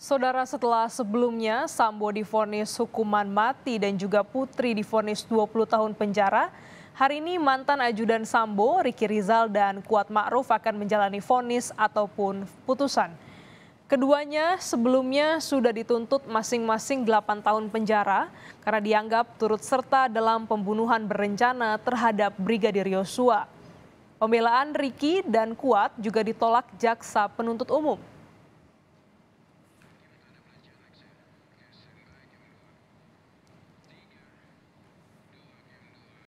Saudara setelah sebelumnya Sambo difonis hukuman mati dan juga Putri difonis 20 tahun penjara, hari ini mantan ajudan Sambo Riki Rizal dan Kuat Ma'ruf akan menjalani fonis ataupun putusan. Keduanya sebelumnya sudah dituntut masing-masing 8 tahun penjara karena dianggap turut serta dalam pembunuhan berencana terhadap Brigadir Yosua. Pembelaan Riki dan Kuat juga ditolak jaksa penuntut umum.